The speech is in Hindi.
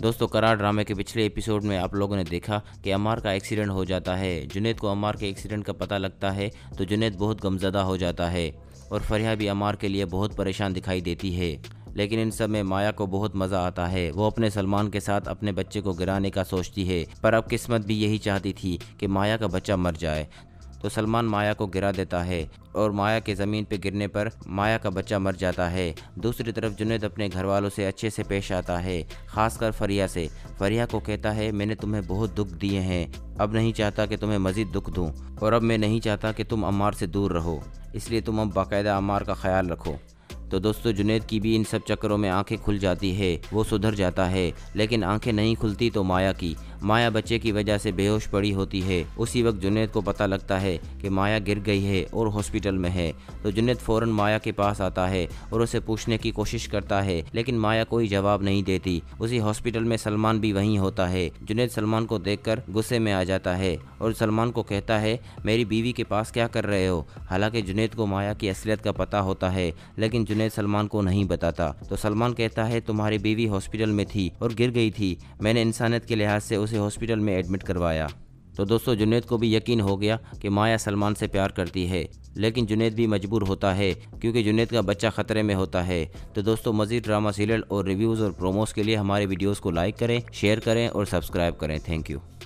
दोस्तों करार ड्रामे के पिछले एपिसोड में आप लोगों ने देखा कि अमार का एक्सीडेंट हो जाता है जुनेद को अमार के एक्सीडेंट का पता लगता है तो जुनेद बहुत गमजदा हो जाता है और फरिया भी अमार के लिए बहुत परेशान दिखाई देती है लेकिन इन सब में माया को बहुत मज़ा आता है वो अपने सलमान के साथ अपने बच्चे को गिराने का सोचती है पर अब किस्मत भी यही चाहती थी कि माया का बच्चा मर जाए तो सलमान माया को गिरा देता है और माया के ज़मीन पर गिरने पर माया का बच्चा मर जाता है दूसरी तरफ जुनेद अपने घर वालों से अच्छे से पेश आता है खासकर फरिया से फरिया को कहता है मैंने तुम्हें बहुत दुख दिए हैं अब नहीं चाहता कि तुम्हें मज़ीद दुख दूँ और अब मैं नहीं चाहता कि तुम अम्मार से दूर रहो इसलिए तुम अब बाकायदा अम्मार का ख्याल रखो तो दोस्तों जुनेद की भी इन सब चक्करों में आंखें खुल जाती है वो सुधर जाता है लेकिन आंखें नहीं खुलती तो माया की माया बच्चे की वजह से बेहोश पड़ी होती है उसी वक्त जुनेद को पता लगता है कि माया गिर गई है और हॉस्पिटल में है तो जुनेद फ़ौरन माया के पास आता है और उसे पूछने की कोशिश करता है लेकिन माया कोई जवाब नहीं देती उसी हॉस्पिटल में सलमान भी वहीं होता है जुनेद सलमान को देख गुस्से में आ जाता है और सलमान को कहता है मेरी बीवी के पास क्या कर रहे हो हालांकि जुनेद को माया की असलियत का पता होता है लेकिन जुनेद सलमान को नहीं बताता तो सलमान कहता है तुम्हारी बीवी हॉस्पिटल में थी और गिर गई थी मैंने इंसानियत के लिहाज से उस उसे हॉस्पिटल में एडमिट करवाया तो दोस्तों जुनेद को भी यकीन हो गया कि माया सलमान से प्यार करती है लेकिन जुनेद भी मजबूर होता है क्योंकि जुनेद का बच्चा ख़तरे में होता है तो दोस्तों मज़ीद ड्रामा सीरियल और रिव्यूज़ और प्रोमोज़ के लिए हमारे वीडियोज़ को लाइक करें शेयर करें और सब्सक्राइब करें थैंक यू